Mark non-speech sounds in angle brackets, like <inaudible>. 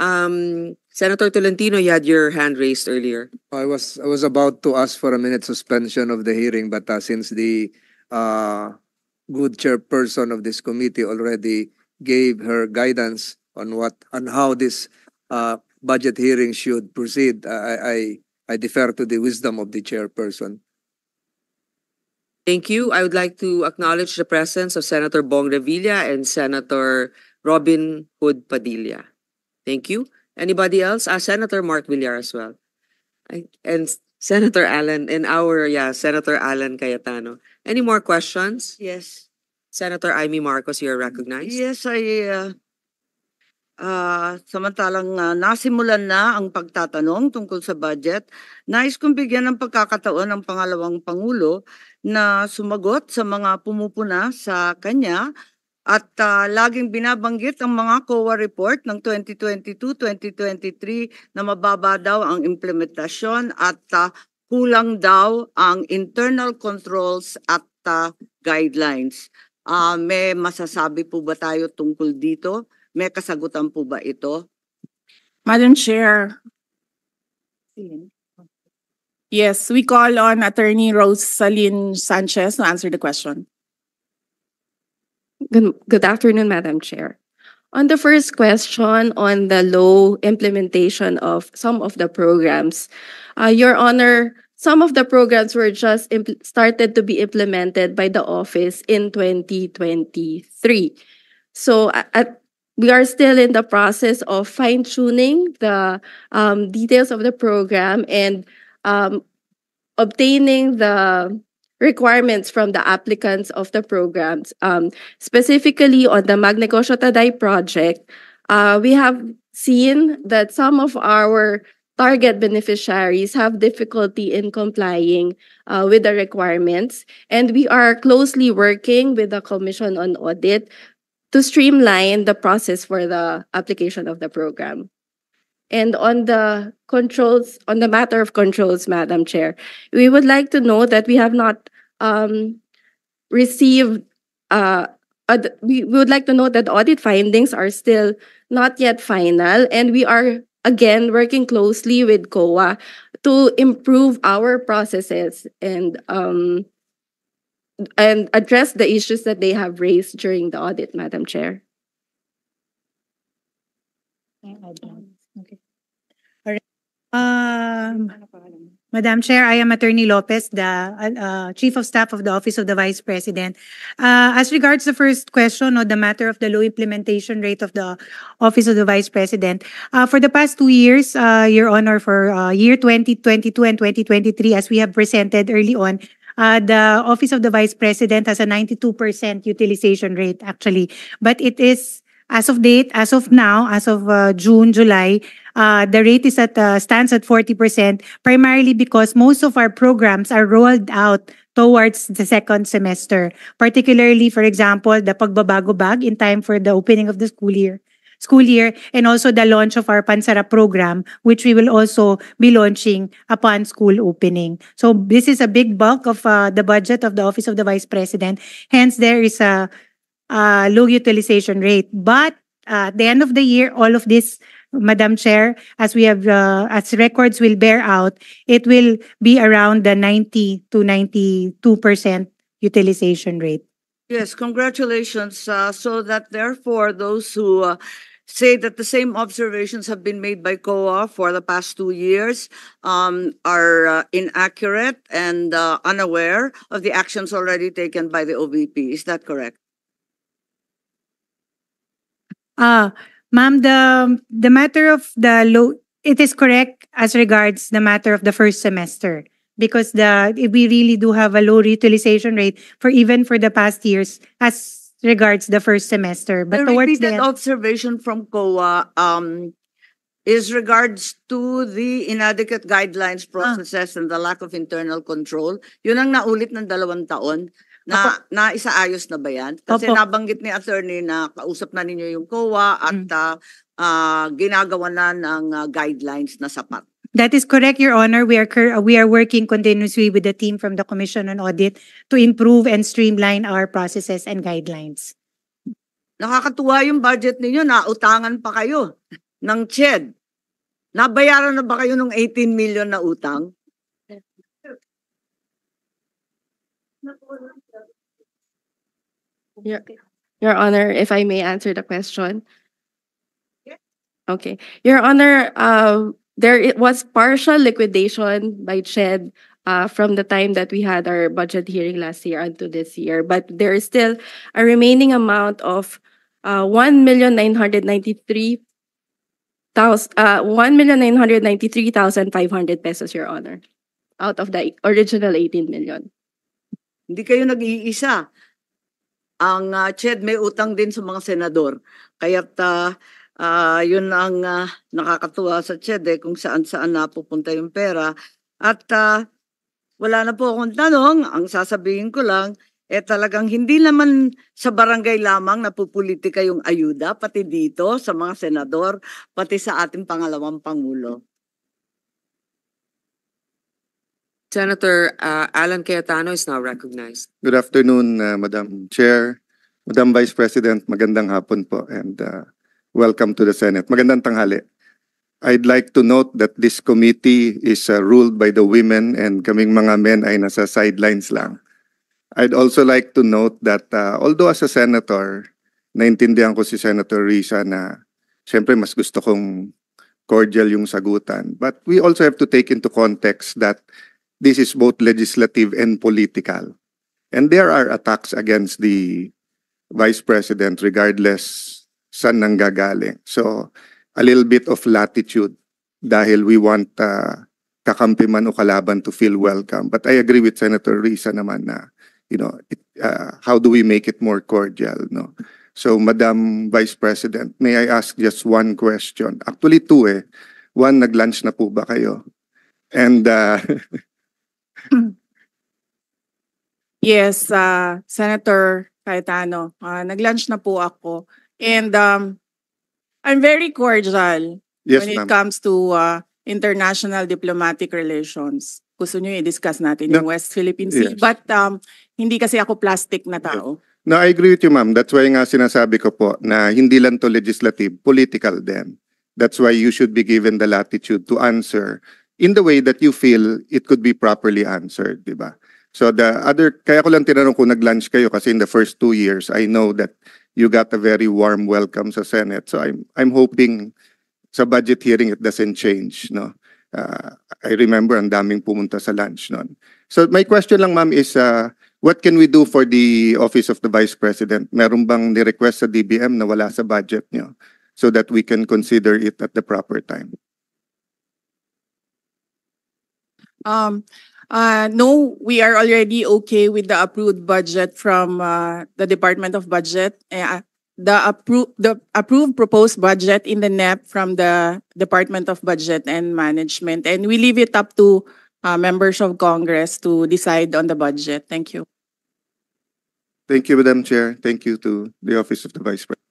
Um, Senator Tolentino, you had your hand raised earlier. I was I was about to ask for a minute suspension of the hearing, but uh, since the uh, good chairperson of this committee already gave her guidance on what on how this uh, budget hearing should proceed, I, I I defer to the wisdom of the chairperson. Thank you. I would like to acknowledge the presence of Senator Bong Revilla and Senator Robin Hood Padilla. Thank you. Anybody else? Uh, Senator Mark Villar as well. I, and Senator Allen, and our, yeah, Senator Allen Cayetano. Any more questions? Yes. Senator Amy Marcos, you're recognized. Yes, I, uh, uh, samantalang uh, nasimulan na ang pagtatanong tungkol sa budget, nais kong bigyan ng pagkakataon ang pangalawang Pangulo na sumagot sa mga pumupuna sa kanya at uh, laging binabanggit ang mga COA report ng 2022-2023 na mababa daw ang implementasyon at uh, kulang daw ang internal controls at uh, guidelines. Uh, may masasabi po ba tayo tungkol dito? May kasagutan po ba ito? Madam Chair. Yes, we call on Attorney Rose Salin Sanchez to answer the question. Good, good afternoon, Madam Chair. On the first question on the low implementation of some of the programs, uh, Your Honor, some of the programs were just started to be implemented by the office in 2023. So at, we are still in the process of fine tuning the um, details of the program and um, obtaining the requirements from the applicants of the programs. Um, specifically on the Magna Taday project, uh, we have seen that some of our target beneficiaries have difficulty in complying uh, with the requirements, and we are closely working with the Commission on Audit to streamline the process for the application of the program. And on the controls, on the matter of controls, Madam Chair, we would like to know that we have not um, received uh, we would like to note that audit findings are still not yet final and we are again working closely with COA to improve our processes and um, and address the issues that they have raised during the audit, Madam Chair. Okay. All right. Um, Madam Chair, I am Attorney Lopez, the uh, Chief of Staff of the Office of the Vice President. Uh, as regards the first question on the matter of the low implementation rate of the Office of the Vice President, uh, for the past two years, uh, Your Honor, for uh, year 2022 and 2023, as we have presented early on, uh, the Office of the Vice President has a 92% utilization rate actually, but it is as of date, as of now, as of uh, June, July, uh, the rate is at uh, stands at 40%, primarily because most of our programs are rolled out towards the second semester, particularly, for example, the Pagbabago Bag in time for the opening of the school year. School year and also the launch of our Pansara program, which we will also be launching upon school opening. So this is a big bulk of uh, the budget of the Office of the Vice President. Hence, there is a uh, low utilization rate. But uh, at the end of the year, all of this, Madam Chair, as we have, uh, as records will bear out, it will be around the 90 to 92% utilization rate. Yes, congratulations. Uh, so that therefore, those who uh, say that the same observations have been made by COA for the past two years um, are uh, inaccurate and uh, unaware of the actions already taken by the OVP. Is that correct? Uh, ma'am, the, the matter of the low, it is correct as regards the matter of the first semester because the we really do have a low utilization rate for even for the past years as regards the first semester. But the towards the observation from COA um, is regards to the inadequate guidelines, ah. processes, ah. and the lack of internal control. Yun ang naulit ng dalawang taon. Na, Ako, na isaayos na ba yan? Kasi opo. nabanggit ni attorney na kausap na ninyo yung COA at mm. uh, uh, ginagawa na ng uh, guidelines na sapat. That is correct, Your Honor. We are we are working continuously with the team from the Commission on Audit to improve and streamline our processes and guidelines. Nakakatuwa yung budget ninyo, nautangan pa kayo ng CHED. Nabayaran na ba kayo ng 18 million na utang? Your, Your Honor, if I may answer the question. Okay. Your Honor, uh, there it was partial liquidation by CHED uh, from the time that we had our budget hearing last year until this year, but there is still a remaining amount of uh, 1,993,000 uh, 1,993,500 pesos, Your Honor, out of the original 18 million. Hindi kayo nag-iisa. ang uh, ah, CHED may utang din sa mga senador. Kaya't uh, uh, yun ang uh, nakakatuwa sa CHED eh, kung saan-saan napupunta yung pera. At uh, wala na po akong tanong. Ang sasabihin ko lang, eh talagang hindi naman sa barangay lamang napupolitika yung ayuda, pati dito sa mga senador, pati sa ating pangalawang Pangulo. Senator uh, Alan Cayetano is now recognized. Good afternoon, uh, Madam Chair. Madam Vice President, magandang hapon po and uh, welcome to the Senate. Magandang tanghali. I'd like to note that this committee is uh, ruled by the women and kaming mga men ay nasa sidelines lang. I'd also like to note that uh, although as a senator, naintindihan ko si Senator Risa na siyempre mas gusto kong cordial yung sagutan. But we also have to take into context that This is both legislative and political. And there are attacks against the vice president regardless saan nanggagaling. So, a little bit of latitude dahil we want uh, kakampi man o kalaban to feel welcome. But I agree with Senator Risa naman na, you know, it, uh, how do we make it more cordial, no? So, Madam Vice President, may I ask just one question? Actually, two eh. One, nag-lunch na po ba kayo? And uh, <laughs> <laughs> Yes, uh, Senator Cayetano, ah, nag-lunch na po ako and um, I'm very cordial Yes, when it comes to uh, international diplomatic relations. Gusto niyo i-discuss natin yung West Philippine Sea, Yes. but um, hindi kasi ako plastic na tao. No, I agree with you, ma'am. That's why nga sinasabi ko po na hindi lang to legislative, political din. That's why you should be given the latitude to answer in the way that you feel it could be properly answered, di ba? So the other, kaya ko lang tinanong kung nag-lunch kayo kasi in the first two years, I know that you got a very warm welcome sa Senate. So I'm, I'm hoping sa budget hearing it doesn't change, no? Uh, I remember ang daming pumunta sa lunch noon. So my question lang ma'am is, uh, what can we do for the Office of the Vice President? Meron bang ni-request sa DBM na wala sa budget niyo so that we can consider it at the proper time? Um, uh, no, we are already okay with the approved budget from uh, the Department of Budget. Uh, the, appro- the approved proposed budget in the NEP from the Department of Budget and Management. And we leave it up to uh, members of Congress to decide on the budget. Thank you. Thank you, Madam Chair. Thank you to the Office of the Vice President.